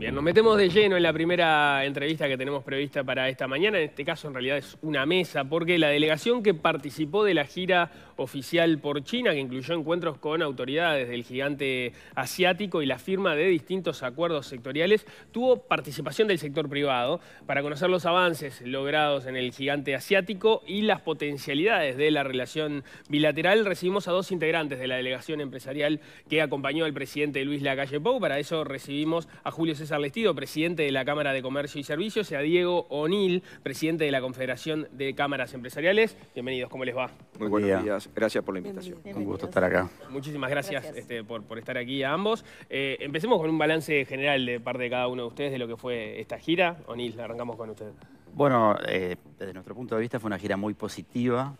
Bien, nos metemos de lleno en la primera entrevista que tenemos prevista para esta mañana. En este caso, en realidad, es una mesa, porque la delegación que participó de la gira oficial por China, que incluyó encuentros con autoridades del gigante asiático y la firma de distintos acuerdos sectoriales, tuvo participación del sector privado para conocer los avances logrados en el gigante asiático y las potencialidades de la relación bilateral. Recibimos a dos integrantes de la delegación empresarial que acompañó al presidente Luis Lacalle Pou. Para eso recibimos a Julio César presidente de la Cámara de Comercio y Servicios, y a Diego O'Neill, presidente de la Confederación de Cámaras Empresariales. Bienvenidos, ¿cómo les va? Muy buenos días, gracias por la invitación. Un gusto estar acá. Muchísimas gracias, este, por, estar aquí a ambos. Eh, empecemos con un balance general de parte de cada uno de ustedes de lo que fue esta gira. O'Neill, arrancamos con usted. Bueno, eh, desde nuestro punto de vista fue una gira muy positiva.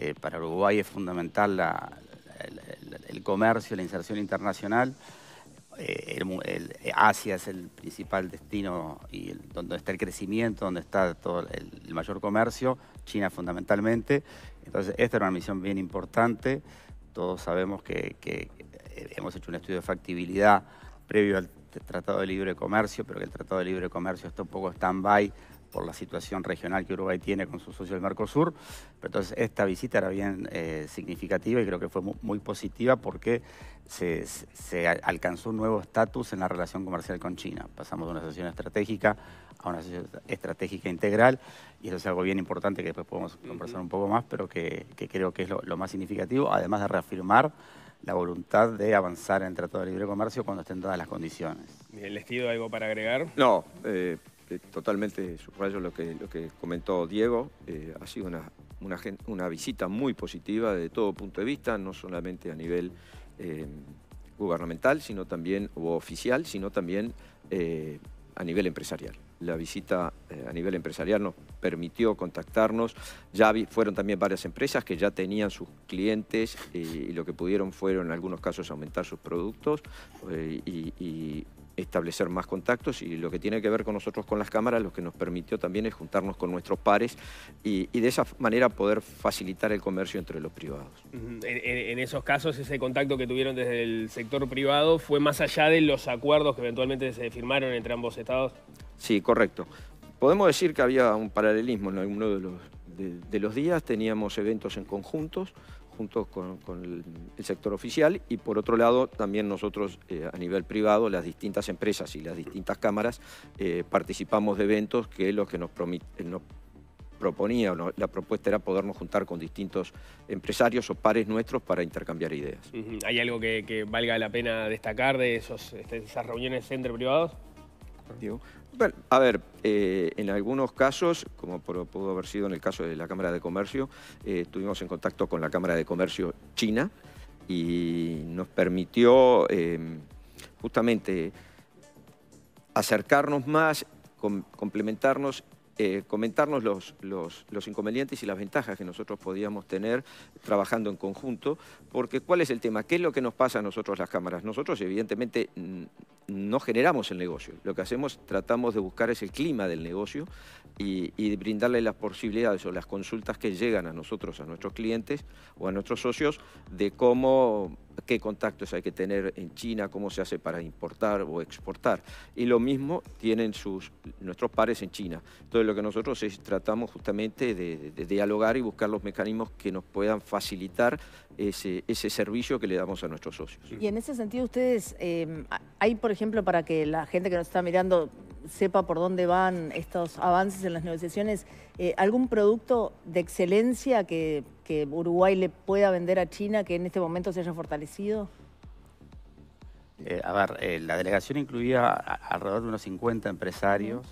Eh, para Uruguay es fundamental el comercio, la inserción internacional. Eh, eh, Asia es el principal destino y el, donde está el crecimiento, donde está todo el, mayor comercio, China fundamentalmente. Entonces, esta es una misión bien importante. Todos sabemos que, que eh, hemos hecho un estudio de factibilidad previo al Tratado de Libre Comercio, pero que el Tratado de Libre Comercio está un poco stand-by por la situación regional que Uruguay tiene con su socio del Mercosur. Pero entonces esta visita era bien eh, significativa y creo que fue muy, positiva porque se, alcanzó un nuevo estatus en la relación comercial con China. Pasamos de una asociación estratégica a una asociación estratégica integral y eso es algo bien importante que después podemos conversar un poco más, pero que, creo que es lo, más significativo, además de reafirmar la voluntad de avanzar en el Tratado de Libre Comercio cuando estén todas las condiciones. ¿les pido algo para agregar? No, eh, eh, totalmente subrayo lo que, lo que comentó Diego, eh, ha sido una, una, visita muy positiva de todo punto de vista, no solamente a nivel eh, gubernamental sino también, o oficial, sino también a nivel empresarial. La visita a nivel empresarial nos permitió contactarnos, ya fueron también varias empresas que ya tenían sus clientes y, lo que pudieron fueron en algunos casos aumentar sus productos y, establecer más contactos y lo que tiene que ver con nosotros con las cámaras, lo que nos permitió también es juntarnos con nuestros pares y, de esa manera poder facilitar el comercio entre los privados. En, esos casos, ese contacto que tuvieron desde el sector privado fue más allá de los acuerdos que eventualmente se firmaron entre ambos estados. Sí, correcto. Podemos decir que había un paralelismo en alguno de los, de los días, teníamos eventos en conjuntos, juntos con, el, sector oficial y por otro lado también nosotros eh, a nivel privado, las distintas empresas y las distintas cámaras eh, participamos de eventos que lo que nos, eh, proponía, la propuesta era podernos juntar con distintos empresarios o pares nuestros para intercambiar ideas. ¿Hay algo que, valga la pena destacar de esos, este, esas reuniones entre privados? Bueno, a ver, eh, en algunos casos, como pudo haber sido en el caso de la Cámara de Comercio, eh, estuvimos en contacto con la Cámara de Comercio China y nos permitió em, justamente acercarnos más, complementarnos eh, comentarnos los, inconvenientes y las ventajas que nosotros podíamos tener trabajando en conjunto, porque ¿cuál es el tema? ¿Qué es lo que nos pasa a nosotros las cámaras? Nosotros evidentemente no generamos el negocio. Lo que hacemos, tratamos de buscar es el clima del negocio y, brindarle las posibilidades o las consultas que llegan a nosotros, a nuestros clientes o a nuestros socios, de cómo, qué contactos hay que tener en China, cómo se hace para importar o exportar. Y lo mismo tienen sus, nuestros pares en China. Entonces lo que nosotros es, tratamos justamente de, dialogar y buscar los mecanismos que nos puedan facilitar ese, ese servicio que le damos a nuestros socios. Y en ese sentido ustedes, eh, hay por ejemplo para que la gente que nos está mirando sepa por dónde van estos avances en las negociaciones, eh, ¿algún producto de excelencia que, Uruguay le pueda vender a China que en este momento se haya fortalecido? Eh, a ver, eh, la delegación incluía alrededor de unos 50 empresarios,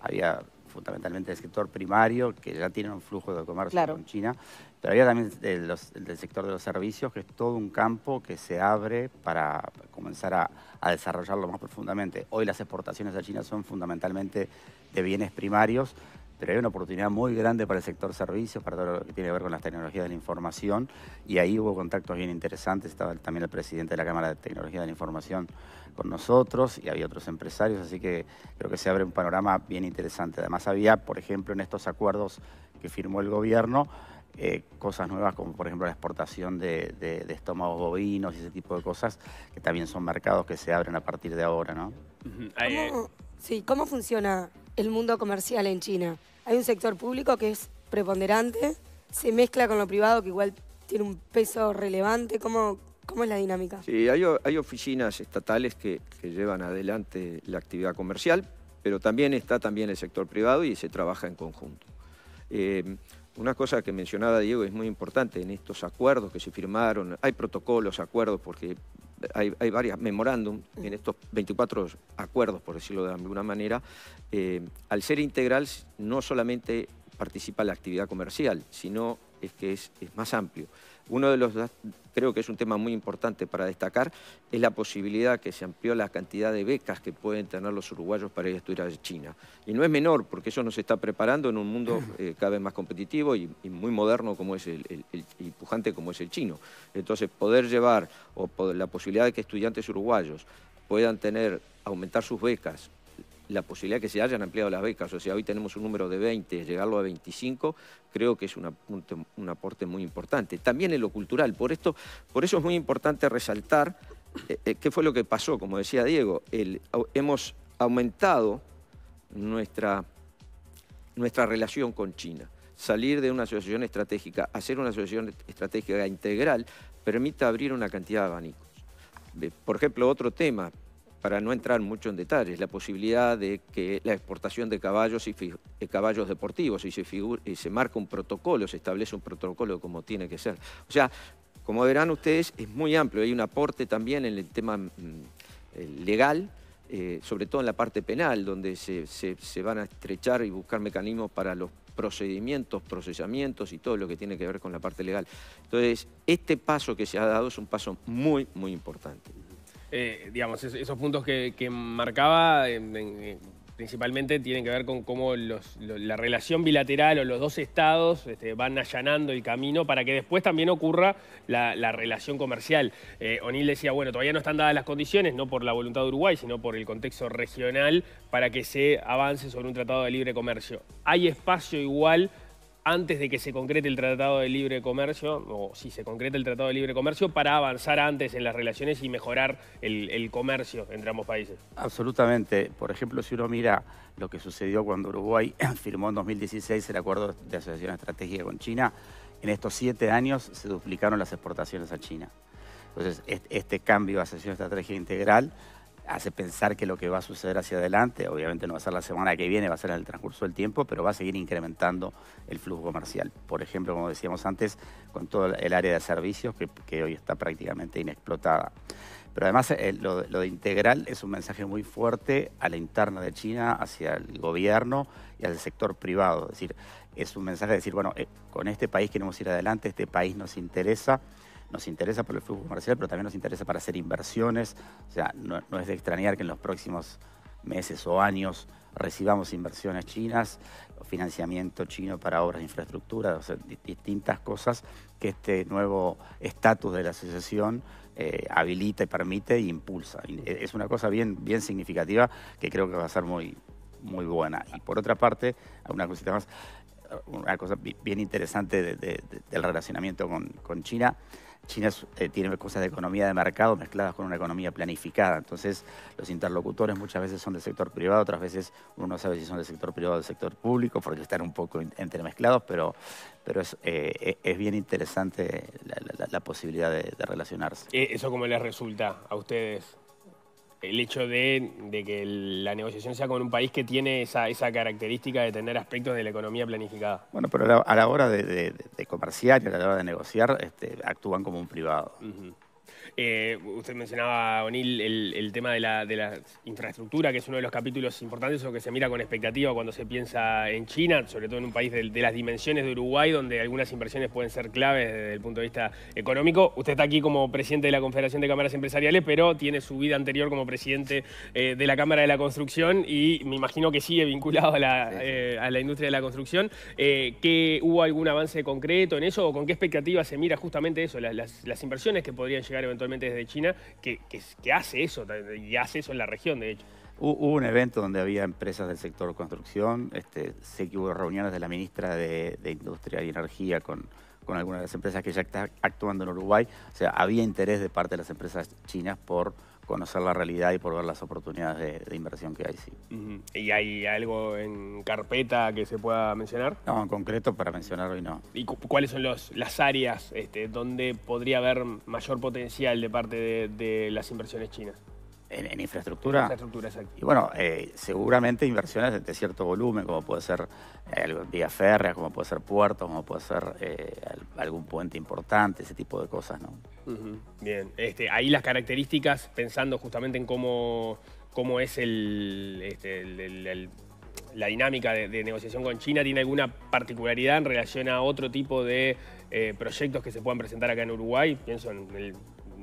había fundamentalmente del sector primario, que ya tiene un flujo de comercio con China, pero había también el, del sector de los servicios, que es todo un campo que se abre para comenzar a, a, desarrollarlo más profundamente. Hoy las exportaciones a China son fundamentalmente de bienes primarios, pero hay una oportunidad muy grande para el sector servicios, para todo lo que tiene que ver con las tecnologías de la información, y ahí hubo contactos bien interesantes, estaba también el presidente de la Cámara de Tecnología de la Información con nosotros, y había otros empresarios, así que creo que se abre un panorama bien interesante. Además había, por ejemplo, en estos acuerdos que firmó el gobierno, eh, cosas nuevas como por ejemplo la exportación de, de, estómagos bovinos y ese tipo de cosas, que también son mercados que se abren a partir de ahora, ¿no? Eh. sí, ¿cómo funciona el mundo comercial en China? Hay un sector público que es preponderante, se mezcla con lo privado que igual tiene un peso relevante. ¿Cómo, cómo es la dinámica? Sí, hay, oficinas estatales que, llevan adelante la actividad comercial, pero también está también el sector privado y se trabaja en conjunto. Eh, una cosa que mencionaba Diego es muy importante en estos acuerdos que se firmaron, hay protocolos, acuerdos, porque hay, varias memorándum en estos 24 acuerdos, por decirlo de alguna manera. Eh, al ser integral, no solamente participa la actividad comercial, sino es que es, más amplio. Uno de los, creo que es un tema muy importante para destacar, es la posibilidad que se amplió la cantidad de becas que pueden tener los uruguayos para ir a estudiar a China. Y no es menor, porque eso nos está preparando en un mundo eh, cada vez más competitivo y, muy moderno como es el, y pujante como es el chino. Entonces, poder llevar o la posibilidad de que estudiantes uruguayos puedan tener, aumentar sus becas, la posibilidad que se hayan ampliado las becas. O sea, hoy tenemos un número de 20, llegarlo a 25, creo que es un, aporte muy importante. También en lo cultural, por, esto, por eso es muy importante resaltar eh, eh, qué fue lo que pasó, como decía Diego. hemos aumentado nuestra, nuestra relación con China. Salir de una asociación estratégica, hacer una asociación estratégica integral, permite abrir una cantidad de abanicos. Por ejemplo, otro tema, para no entrar mucho en detalles, la posibilidad de que la exportación de caballos y caballos deportivos y se, y se marca un protocolo, se establece un protocolo como tiene que ser. O sea, como verán ustedes, es muy amplio, hay un aporte también en el tema mm, legal, eh, sobre todo en la parte penal, donde se, se, van a estrechar y buscar mecanismos para los procedimientos, procesamientos y todo lo que tiene que ver con la parte legal. Entonces, este paso que se ha dado es un paso muy, muy importante. Eh, digamos, esos puntos que, marcaba principalmente tienen que ver con cómo la relación bilateral o los dos estados este, van allanando el camino para que después también ocurra la, relación comercial. Eh, O'Neill decía, bueno, todavía no están dadas las condiciones, no por la voluntad de Uruguay, sino por el contexto regional, para que se avance sobre un tratado de libre comercio. Hay espacio igual antes de que se concrete el Tratado de Libre Comercio, o si se concreta el Tratado de Libre Comercio, para avanzar antes en las relaciones y mejorar el, comercio entre ambos países? Absolutamente. Por ejemplo, si uno mira lo que sucedió cuando Uruguay firmó en 2016 el acuerdo de asociación estratégica con China, en estos siete años se duplicaron las exportaciones a China. Entonces, este cambio de asociación estratégica integral hace pensar que lo que va a suceder hacia adelante, obviamente no va a ser la semana que viene, va a ser en el transcurso del tiempo, pero va a seguir incrementando el flujo comercial. Por ejemplo, como decíamos antes, con todo el área de servicios que, hoy está prácticamente inexplotada. Pero además eh, lo, de integral es un mensaje muy fuerte a la interna de China, hacia el gobierno y al sector privado. Es decir, es un mensaje de decir, bueno, eh, con este país queremos ir adelante, este país nos interesa nos interesa por el flujo comercial, pero también nos interesa para hacer inversiones. O sea, no, es de extrañar que en los próximos meses o años recibamos inversiones chinas, financiamiento chino para obras de infraestructura, distintas cosas que este nuevo estatus de la asociación eh, habilita y permite e impulsa. E-, es una cosa bien, bien significativa que creo que va a ser muy, muy buena. Y por otra parte, una cosita más, una cosa bien interesante del relacionamiento con China China eh, tiene cosas de economía de mercado mezcladas con una economía planificada. Entonces, los interlocutores muchas veces son del sector privado, otras veces uno no sabe si son del sector privado o del sector público, porque están un poco entremezclados, pero, pero es, eh, eh, bien interesante la, posibilidad de relacionarse. ¿E-, ¿Eso cómo les resulta a ustedes? el hecho de, que la negociación sea con un país que tiene esa, característica de tener aspectos de la economía planificada. Bueno, pero a la, hora de, comerciar y a la hora de negociar este, actúan como un privado. Eh, usted mencionaba, Onil, el, tema de la, infraestructura, que es uno de los capítulos importantes o que se mira con expectativa cuando se piensa en China, sobre todo en un país de, las dimensiones de Uruguay, donde algunas inversiones pueden ser claves desde el punto de vista económico. Usted está aquí como presidente de la Confederación de Cámaras Empresariales, pero tiene su vida anterior como presidente eh, de la Cámara de la Construcción y me imagino que sigue vinculado a la, eh, industria de la construcción. ¿Qué ¿Hubo algún avance concreto en eso o con qué expectativa se mira justamente eso, las inversiones que podrían llegar? eventualmente desde China, que, que, hace eso, y hace eso en la región, de hecho. Hubo un evento donde había empresas del sector construcción, este, sé que hubo reuniones de la ministra de, Industria y Energía con, con algunas de las empresas que ya están actuando en Uruguay, o sea, había interés de parte de las empresas chinas por conocer la realidad y por ver las oportunidades de, inversión que hay. Sí. ¿Y hay algo en carpeta que se pueda mencionar? No, en concreto para mencionar hoy no. ¿Y cuáles son los, las áreas este, donde podría haber mayor potencial de parte de las inversiones chinas? En, en, infraestructura. exacto. Y bueno, eh, seguramente inversiones de cierto volumen, como puede ser vías eh, vía férrea, como puede ser puertos, como puede ser eh, algún puente importante, ese tipo de cosas, ¿no? Bien, este, ahí las características, pensando justamente en cómo, cómo es el, este, la dinámica de, negociación con China tiene alguna particularidad en relación a otro tipo de proyectos que se puedan presentar acá en Uruguay? Pienso en el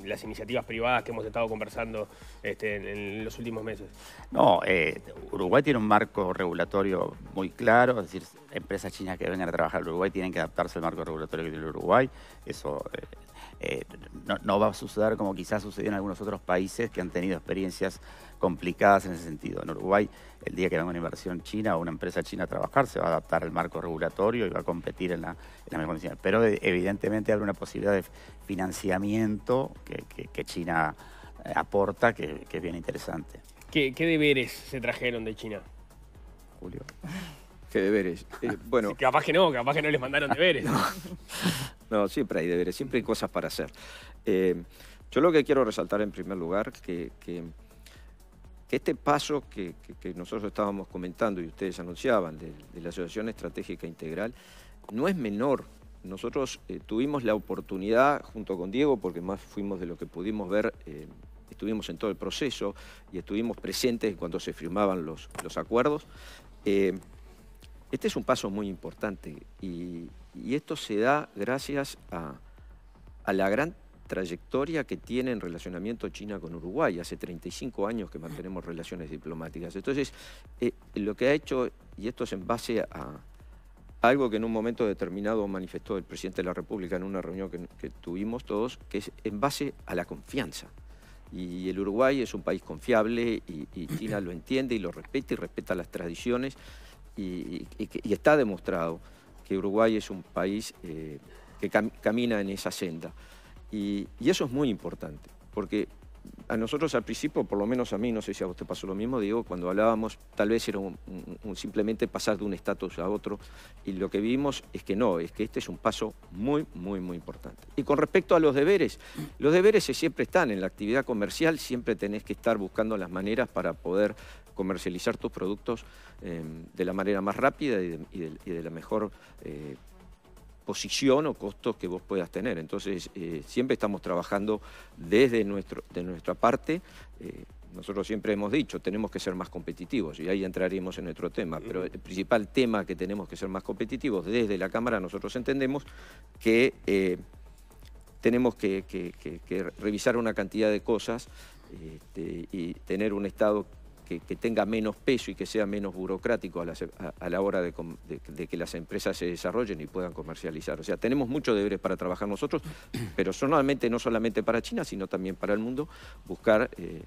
las iniciativas privadas que hemos estado conversando este, en, los últimos meses? No, eh, Uruguay tiene un marco regulatorio muy claro, es decir, empresas chinas que vengan a trabajar a Uruguay tienen que adaptarse al marco regulatorio que tiene Uruguay, eso eh, eh, no, va a suceder como quizás sucedió en algunos otros países que han tenido experiencias complicadas en ese sentido. En Uruguay, el día que haga una inversión china o una empresa china a trabajar, se va a adaptar al marco regulatorio y va a competir en la, en condiciones. Pero eh, evidentemente hay una posibilidad de financiamiento que, China eh, aporta, que, es bien interesante. ¿Qué, deberes se trajeron de China? Julio. ¿Qué deberes? bueno. capaz que no, capaz que no les mandaron ah, deberes. No, siempre hay deberes, siempre hay cosas para hacer. Eh, yo lo que quiero resaltar en primer lugar, que, este paso que, nosotros estábamos comentando y ustedes anunciaban de, la Asociación Estratégica Integral, no es menor. Nosotros eh, tuvimos la oportunidad, junto con Diego, porque más fuimos de lo que pudimos ver, eh, estuvimos en todo el proceso y estuvimos presentes cuando se firmaban los acuerdos. Este es un paso muy importante y, esto se da gracias a, la gran trayectoria que tiene en relacionamiento China con Uruguay. Hace 35 años que mantenemos relaciones diplomáticas. Entonces, eh, lo que ha hecho, y esto es en base a, algo que en un momento determinado manifestó el presidente de la República en una reunión que, tuvimos todos, que es en base a la confianza. Y el Uruguay es un país confiable y China lo entiende y lo respeta y respeta las tradiciones y, está demostrado que Uruguay es un país eh, que camina en esa senda. Y, eso es muy importante, porque a nosotros al principio, por lo menos a mí, no sé si a vos te pasó lo mismo, digo, cuando hablábamos, tal vez era simplemente pasar de un estatus a otro, y lo que vimos es que no, es que este es un paso muy, muy, muy importante. Y con respecto a los deberes, los deberes siempre están en la actividad comercial, siempre tenés que estar buscando las maneras para poder comercializar tus productos eh, de la manera más rápida y de, la mejor eh, posición o costo que vos puedas tener. Entonces, eh, siempre estamos trabajando desde nuestro, de nuestra parte. nosotros siempre hemos dicho, tenemos que ser más competitivos y ahí entraremos en nuestro tema, pero el principal tema que tenemos que ser más competitivos desde la Cámara, nosotros entendemos que tenemos que, revisar una cantidad de cosas este, y tener un Estado que, tenga menos peso y que sea menos burocrático a la, hora de, que las empresas se desarrollen y puedan comercializar. O sea, tenemos muchos deberes para trabajar nosotros, pero solamente, no solamente para China, sino también para el mundo, buscar eh,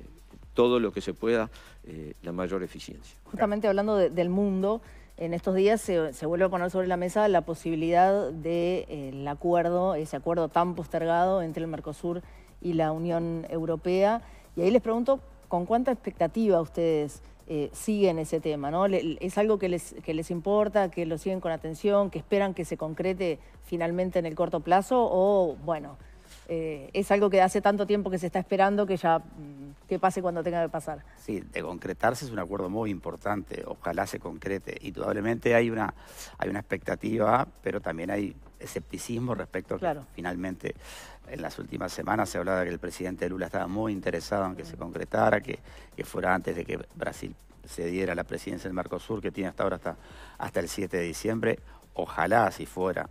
todo lo que se pueda eh, la mayor eficiencia. Justamente hablando del mundo, en estos días se, vuelve a poner sobre la mesa la posibilidad del eh, acuerdo, ese acuerdo tan postergado entre el Mercosur y la Unión Europea. Y ahí les pregunto con cuánta expectativa ustedes eh, siguen ese tema, ¿no? ¿Es algo que les, importa, que lo siguen con atención, que esperan que se concrete finalmente en el corto plazo? O, bueno, eh, es algo que hace tanto tiempo que se está esperando que ya mm, que pase cuando tenga que pasar. Sí, de concretarse es un acuerdo muy importante, ojalá se concrete. Indudablemente hay una, hay una expectativa, pero también hay escepticismo respecto a que finalmente en las últimas semanas se hablaba de que el presidente Lula estaba muy interesado en que se mm. concretara, que, fuera antes de que Brasil se diera la presidencia del Mercosur, que tiene hasta ahora hasta, hasta el 7 de diciembre. Ojalá así fuera.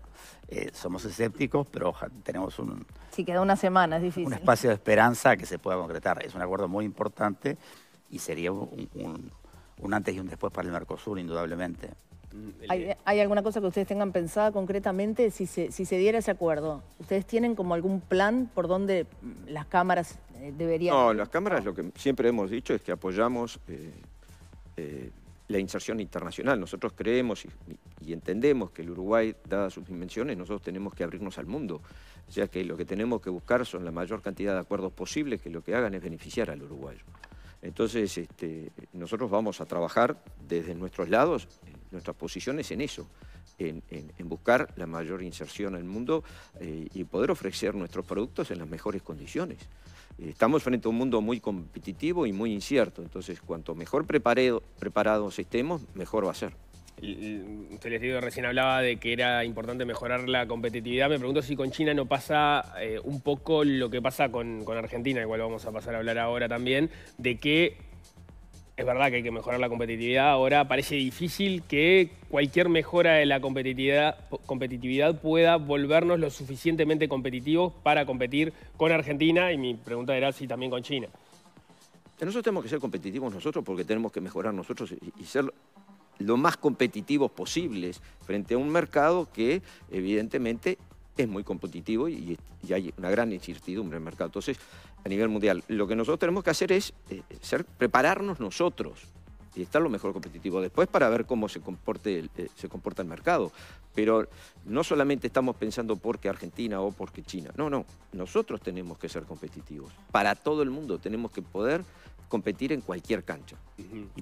Eh, somos escépticos, pero tenemos un... Si queda una semana, es difícil. Un espacio de esperanza que se pueda concretar. Es un acuerdo muy importante y sería un, un antes y un después para el Mercosur, indudablemente. Mm, ¿Hay, alguna cosa que ustedes tengan pensada concretamente si se, diera ese acuerdo? ¿Ustedes tienen como algún plan por donde mm, las cámaras eh, deberían...? No, las cámaras lo que siempre hemos dicho es que apoyamos eh, eh, la inserción internacional. Nosotros creemos y, entendemos que el Uruguay, dadas sus dimensiones, nosotros tenemos que abrirnos al mundo. O sea que lo que tenemos que buscar son la mayor cantidad de acuerdos posibles que lo que hagan es beneficiar al uruguayo. Entonces, este, nosotros vamos a trabajar desde nuestros lados nuestra posición en eso, en, buscar la mayor inserción en el mundo eh, y poder ofrecer nuestros productos en las mejores condiciones. Estamos frente a un mundo muy competitivo y muy incierto, entonces cuanto mejor preparados estemos, mejor va a ser. Usted les digo, recién hablaba de que era importante mejorar la competitividad. Me pregunto si con China no pasa eh, un poco lo que pasa con, con Argentina, igual vamos a pasar a hablar ahora también, de que es verdad que hay que mejorar la competitividad. Ahora parece difícil que cualquier mejora de la competitividad, competitividad pueda volvernos lo suficientemente competitivos para competir con Argentina y mi pregunta era si también con China. Nosotros tenemos que ser competitivos nosotros porque tenemos que mejorar nosotros y ser lo más competitivos posibles frente a un mercado que evidentemente es muy competitivo y, y, hay una gran incertidumbre en el mercado. Entonces, a nivel mundial. Lo que nosotros tenemos que hacer es eh, ser, prepararnos nosotros y estar lo mejor competitivo después para ver cómo se, comporte, eh, se comporta el mercado. Pero no solamente estamos pensando porque Argentina o porque China. No, no. Nosotros tenemos que ser competitivos. Para todo el mundo tenemos que poder competir en cualquier cancha.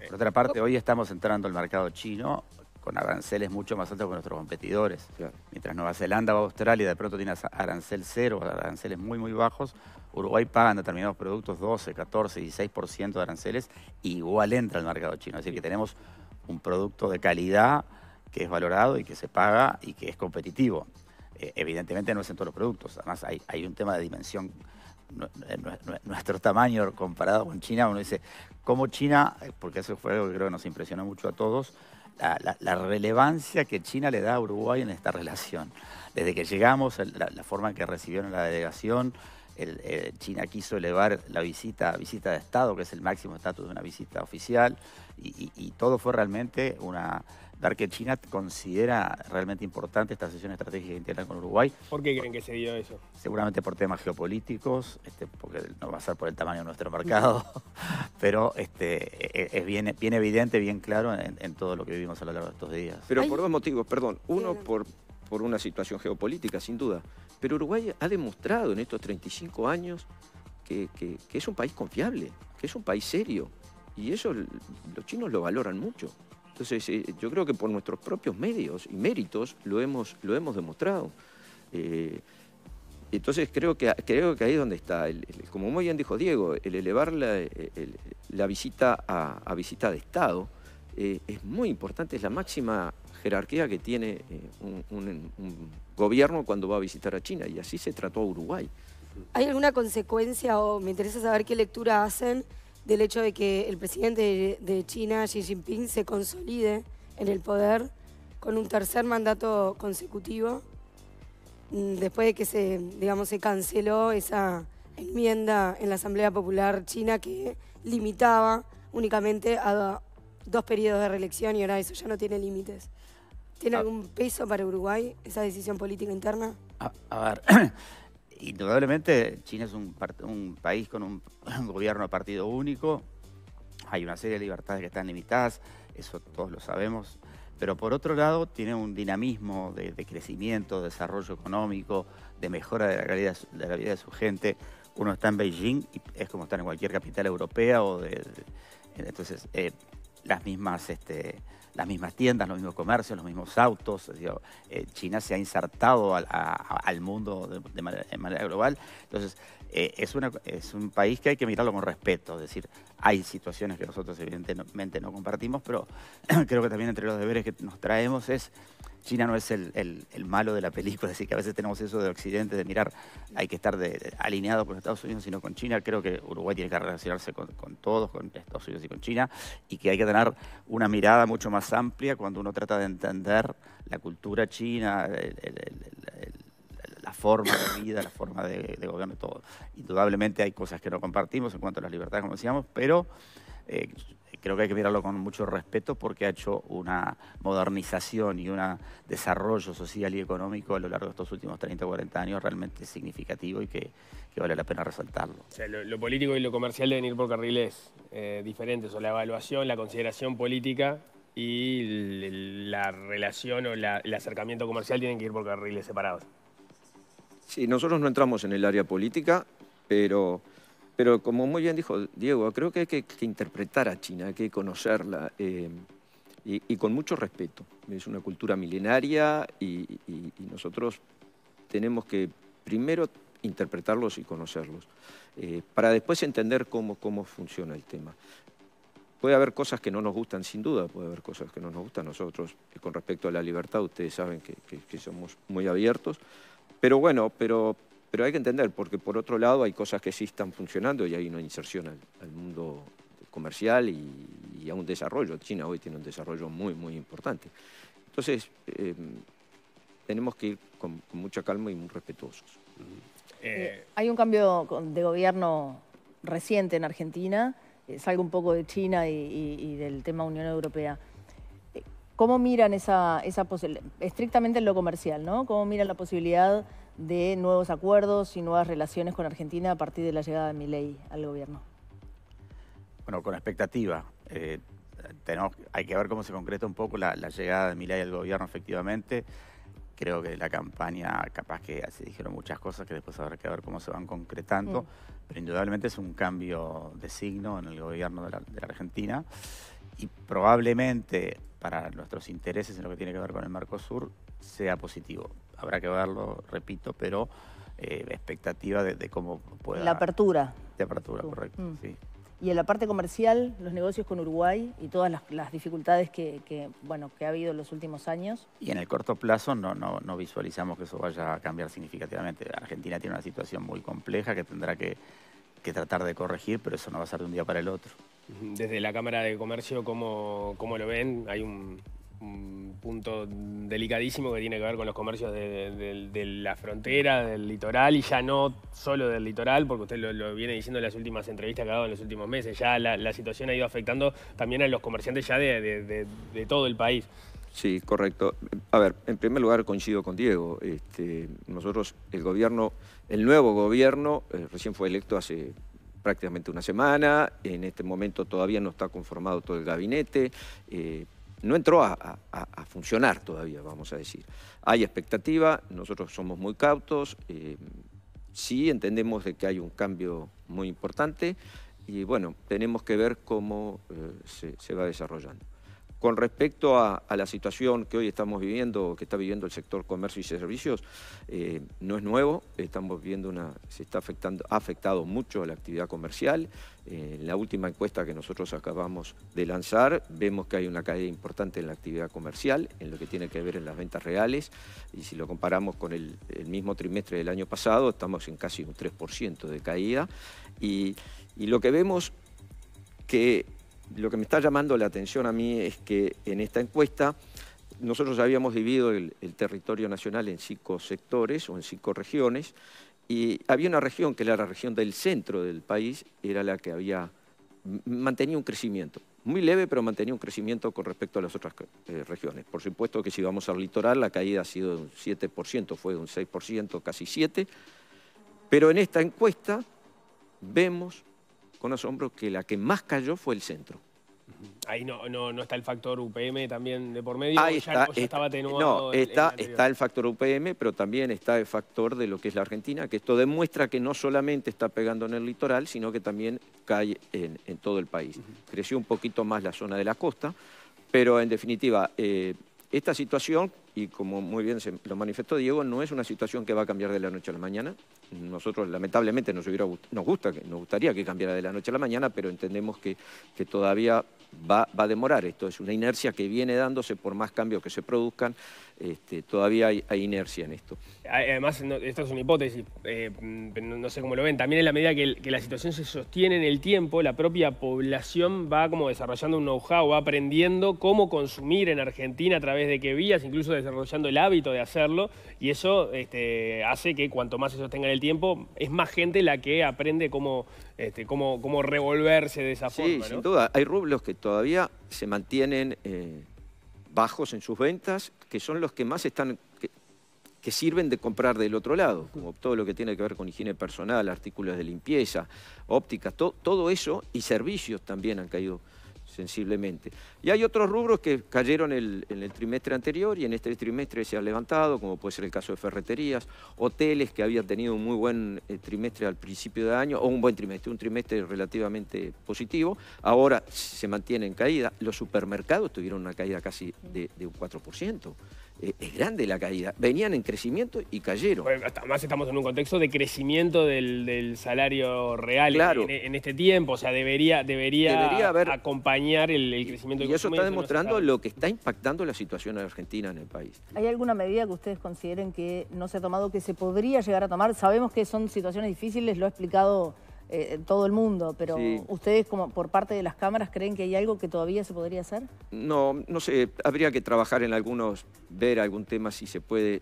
por otra parte, hoy estamos entrando al mercado chino con aranceles mucho más altos que nuestros competidores. Mientras Nueva Zelanda o Australia, de pronto tiene arancel cero, aranceles muy, muy bajos, Uruguay paga en determinados productos 12, 14, 16% de aranceles, igual entra al mercado chino. Es decir, que tenemos un producto de calidad que es valorado y que se paga y que es competitivo. Eh, evidentemente no es en todos los productos, además hay, hay un tema de dimensión eh, nuestro tamaño comparado con China, uno dice, ¿cómo China? Eh, porque eso fue algo que creo que nos impresionó mucho a todos, la, relevancia que China le da a Uruguay en esta relación. Desde que llegamos, la, forma en que recibieron la delegación, el, eh, China quiso elevar la visita visita de Estado, que es el máximo estatus de una visita oficial, y todo fue realmente una dar que China considera realmente importante esta sesión estratégica interna con Uruguay. ¿Por qué creen que se dio eso? Seguramente por temas geopolíticos, este, porque no va a ser por el tamaño de nuestro mercado, pero este, e, e, es bien, evidente, bien claro en, todo lo que vivimos a lo largo de estos días. Pero por dos motivos, perdón. Uno, por, por una situación geopolítica, sin duda. Pero Uruguay ha demostrado en estos 35 años que, que, que es un país confiable, que es un país serio. Y eso los chinos lo valoran mucho. Entonces, eh, yo creo que por nuestros propios medios y méritos lo hemos, lo hemos demostrado. Eh, entonces, creo que, creo que ahí es donde está. como muy bien dijo Diego, el elevar la, eh, visita a, visita de Estado es muy importante, es la máxima jerarquía que tiene un, un gobierno cuando va a visitar a China, y así se trató a Uruguay. ¿Hay alguna consecuencia o me interesa saber qué lectura hacen? del hecho de que el presidente de China, Xi Jinping, se consolide en el poder con un tercer mandato consecutivo, mm, después de que se, digamos, se canceló esa enmienda en la Asamblea Popular China que limitaba únicamente a dos periodos de reelección y ahora eso ya no tiene límites. ¿Tiene ah. algún peso para Uruguay esa decisión política interna? a ver. Eh, indudablemente China es un, país con un, gobierno a partido único, hay una serie de libertades que están limitadas, eso todos lo sabemos, pero por otro lado tiene un dinamismo de, crecimiento, desarrollo económico, de mejora de la, calidad, de la vida de su gente. Uno está en Beijing y es como estar en cualquier capital europea o de, entonces eh, las mismas, este, las mismas tiendas, los mismos comercios, los mismos autos. Eh, China se ha insertado al, al mundo de, manera, de, manera, global. Entonces, eh, es, una, es un país que hay que mirarlo con respeto, es decir, hay situaciones que nosotros evidentemente no compartimos, pero creo que también entre los deberes que nos traemos es, China no es el, malo de la película, decir, que a veces tenemos eso de Occidente, de mirar, hay que estar alineado con Estados Unidos, sino con China, creo que Uruguay tiene que relacionarse con, con todos, con Estados Unidos y con China, y que hay que tener una mirada mucho más amplia cuando uno trata de entender la cultura china, el, la forma de vida, la forma de, de, gobierno, todo. Indudablemente hay cosas que no compartimos en cuanto a las libertades, como decíamos, pero eh, creo que hay que mirarlo con mucho respeto porque ha hecho una modernización y un desarrollo social y económico a lo largo de estos últimos 30 o 40 años realmente significativo y que, vale la pena resaltarlo. O sea, lo, político y lo comercial deben ir por carriles eh, diferentes, o la evaluación, la consideración política y la relación o el acercamiento comercial tienen que ir por carriles separados. Sí, nosotros no entramos en el área política, pero, como muy bien dijo Diego, creo que hay que, interpretar a China, hay que conocerla eh, y, con mucho respeto. Es una cultura milenaria y, nosotros tenemos que primero interpretarlos y conocerlos, eh, para después entender cómo, funciona el tema. Puede haber cosas que no nos gustan, sin duda, puede haber cosas que no nos gustan. Nosotros, con respecto a la libertad, ustedes saben que somos muy abiertos, pero bueno, pero, pero hay que entender, porque por otro lado hay cosas que sí están funcionando y hay una inserción al, mundo comercial y, a un desarrollo. China hoy tiene un desarrollo muy, muy importante. Entonces, em, tenemos que ir con, mucha calma y muy respetuosos. Eh, eh, hay un cambio de gobierno reciente en Argentina, salgo un poco de China y del tema Unión Europea. ¿Cómo miran esa, esa posibilidad, estrictamente en lo comercial, ¿no? ¿Cómo miran la posibilidad de nuevos acuerdos y nuevas relaciones con Argentina a partir de la llegada de ley al gobierno? Bueno, con expectativa. Eh, hay que ver cómo se concreta un poco la, llegada de Milei al gobierno, efectivamente. Creo que la campaña, capaz que se dijeron muchas cosas que después habrá que ver cómo se van concretando, mm. pero indudablemente es un cambio de signo en el gobierno de la, de la Argentina y probablemente para nuestros intereses en lo que tiene que ver con el Mercosur sea positivo. Habrá que verlo, repito, pero eh, expectativa de, cómo pueda... La apertura. De apertura, mm. correcto, mm. sí. Y en la parte comercial, los negocios con Uruguay y todas las, dificultades que, bueno, que ha habido en los últimos años. Y en el corto plazo no, no, visualizamos que eso vaya a cambiar significativamente. Argentina tiene una situación muy compleja que tendrá que, que tratar de corregir, pero eso no va a ser de un día para el otro desde la Cámara de Comercio cómo, lo ven. Hay un, punto delicadísimo que tiene que ver con los comercios de, la frontera, del litoral, y ya no solo del litoral, porque usted lo, viene diciendo en las últimas entrevistas que ha dado en los últimos meses. Ya la, situación ha ido afectando también a los comerciantes ya de, todo el país. Sí, correcto. A ver, en primer lugar coincido con Diego. Este, nosotros, el gobierno, el nuevo gobierno, eh, recién fue electo hace prácticamente una semana, en este momento todavía no está conformado todo el gabinete, eh, no entró a, funcionar todavía, vamos a decir. Hay expectativa, nosotros somos muy cautos, eh, sí entendemos de que hay un cambio muy importante y bueno, tenemos que ver cómo eh, se va desarrollando. Con respecto a, la situación que hoy estamos viviendo, que está viviendo el sector comercio y servicios, eh, no es nuevo, estamos viendo una, se está afectando, ha afectado mucho la actividad comercial. Eh, en la última encuesta que nosotros acabamos de lanzar, vemos que hay una caída importante en la actividad comercial, en lo que tiene que ver en las ventas reales, y si lo comparamos con el, mismo trimestre del año pasado, estamos en casi un 3% de caída, y, y lo que vemos que lo que me está llamando la atención a mí es que en esta encuesta nosotros habíamos dividido el, territorio nacional en cinco sectores o en cinco regiones y había una región que era la región del centro del país, era la que había mantenido un crecimiento, muy leve, pero mantenía un crecimiento con respecto a las otras eh, regiones. Por supuesto que si vamos al litoral, la caída ha sido de un 7%, fue de un 6%, casi 7%, pero en esta encuesta vemos con asombro que la que más cayó fue el centro. Ahí no, no, está el factor UPM también de por medio. Ahí ya, está, estaba eh, No, está, el, factor UPM, pero también está el factor de lo que es la Argentina, que esto demuestra que no solamente está pegando en el litoral, sino que también cae en, todo el país. Creció un poquito más la zona de la costa, pero en definitiva, eh, esta situación, y como muy bien lo manifestó Diego, no es una situación que va a cambiar de la noche a la mañana, nosotros lamentablemente nos, hubiera, nos, nos gustaría que cambiara de la noche a la mañana, pero entendemos que, que todavía va, a demorar. Esto es una inercia que viene dándose por más cambios que se produzcan. Este, todavía hay, inercia en esto. Además, esta esto es una hipótesis, eh, no sé cómo lo ven. También en la medida que, la situación se sostiene en el tiempo, la propia población va como desarrollando un know-how, va aprendiendo cómo consumir en Argentina a través de qué vías, incluso desarrollando el hábito de hacerlo. Y eso este, hace que cuanto más ellos tengan el tiempo es más gente la que aprende cómo, este, cómo, cómo revolverse de esa forma. Sí, sin duda. Hay rublos que todavía se mantienen eh, bajos en sus ventas, que son los que más están... Que, sirven de comprar del otro lado, como todo lo que tiene que ver con higiene personal, artículos de limpieza, ópticas, todo eso y servicios también han caído sensiblemente. Y hay otros rubros que cayeron en el trimestre anterior y en este trimestre se han levantado, como puede ser el caso de ferreterías, hoteles que habían tenido un muy buen eh, trimestre al principio de año, o un buen trimestre, un trimestre relativamente positivo, ahora se mantiene en caída. Los supermercados tuvieron una caída casi de un 4%. Eh, es grande la caída. Venían en crecimiento y cayeron. además estamos en un contexto de crecimiento del, salario real en, este tiempo. O sea, debería, debería, haber... acompañar el, crecimiento y, del Y eso está demostrando lo que está impactando la situación en Argentina en el país. ¿Hay alguna medida que ustedes consideren que no se ha tomado, que se podría llegar a tomar? Sabemos que son situaciones difíciles, lo ha explicado eh, todo el mundo, pero ¿ustedes como por parte de las cámaras creen que hay algo que todavía se podría hacer? No, no sé, habría que trabajar en algunos, ver algún tema si se puede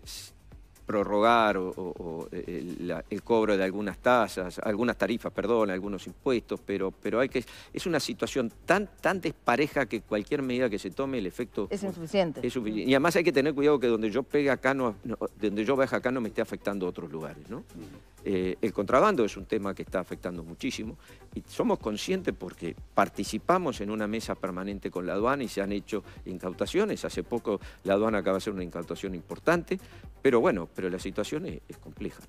prorrogar o, eh, el, cobro de algunas tasas, algunas tarifas, perdón, algunos impuestos, pero, pero hay que es una situación tan, tan despareja que cualquier medida que se tome el efecto es insuficiente. suficiente. Mm. Y además hay que tener cuidado que donde yo pega acá no, donde yo baja acá no me esté afectando a otros lugares, ¿no? Mm. Eh, el contrabando es un tema que está afectando muchísimo y somos conscientes porque participamos en una mesa permanente con la aduana y se han hecho incautaciones. Hace poco la aduana acaba de hacer una incautación importante, pero bueno, pero la situación es, compleja.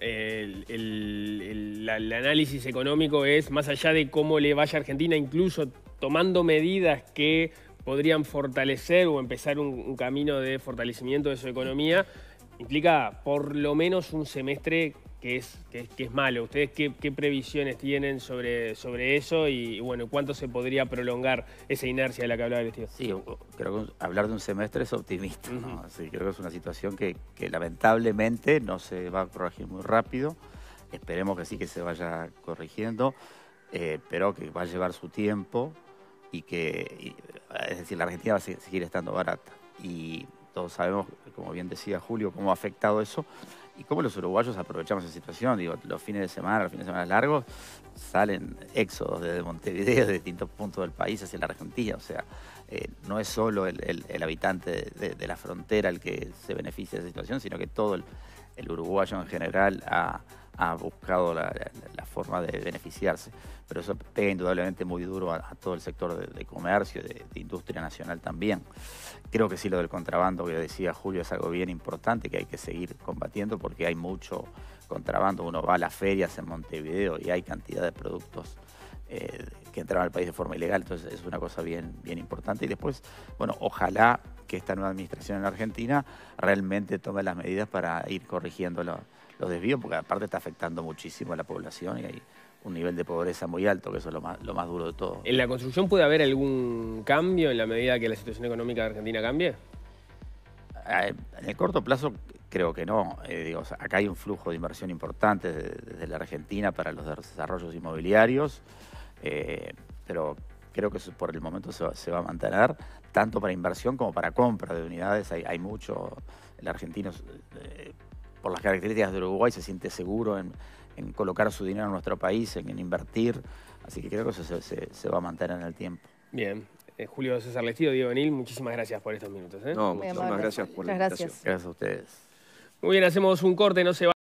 El, análisis económico es más allá de cómo le vaya a Argentina, incluso tomando medidas que podrían fortalecer o empezar un, un camino de fortalecimiento de su economía, implica por lo menos un semestre que es, que malo. ¿Ustedes qué, previsiones tienen sobre, sobre eso y, bueno, cuánto se podría prolongar esa inercia de la que hablaba el Sí, creo que hablar de un semestre es optimista, creo que es una situación que, lamentablemente no se va a corregir muy rápido. Esperemos que sí que se vaya corrigiendo, eh, pero que va a llevar su tiempo y que, es decir, la Argentina va a seguir estando barata. Y todos sabemos, como bien decía Julio, cómo ha afectado eso y cómo los uruguayos aprovechamos esa situación. Digo, los fines de semana, los fines de semana largos, salen éxodos desde Montevideo, de distintos puntos del país hacia la Argentina. O sea, eh, no es solo el, habitante de, la frontera el que se beneficia de esa situación, sino que todo el, el uruguayo en general ha ha buscado la, forma de beneficiarse. Pero eso pega indudablemente muy duro a, todo el sector de, comercio, de, industria nacional también. Creo que sí, lo del contrabando que decía Julio es algo bien importante que hay que seguir combatiendo porque hay mucho contrabando. Uno va a las ferias en Montevideo y hay cantidad de productos. Eh, que entran al país de forma ilegal, entonces es una cosa bien, bien importante. Y después, bueno, ojalá que esta nueva administración en Argentina realmente tome las medidas para ir corrigiendo los desvíos, porque aparte está afectando muchísimo a la población y hay un nivel de pobreza muy alto, que eso es lo más, duro de todo. ¿En la construcción puede haber algún cambio en la medida que la situación económica de Argentina cambie? Ah, en el corto plazo creo que no. Eh, acá hay un flujo de inversión importante desde, la Argentina para los desarrollos inmobiliarios, eh, pero creo que por el momento se va, a mantener, tanto para inversión como para compra de unidades. Hay, mucho, el argentino eh, por las características de Uruguay, se siente seguro en, colocar su dinero en nuestro país, en, invertir. Así que creo que eso se, va a mantener en el tiempo. Bien. Eh, Julio César Lestido, Diego Benil, muchísimas gracias por estos minutos. ¿eh? No, muchísimas gracias por la invitación. Gracias. a ustedes. Muy bien, hacemos un corte, no se va.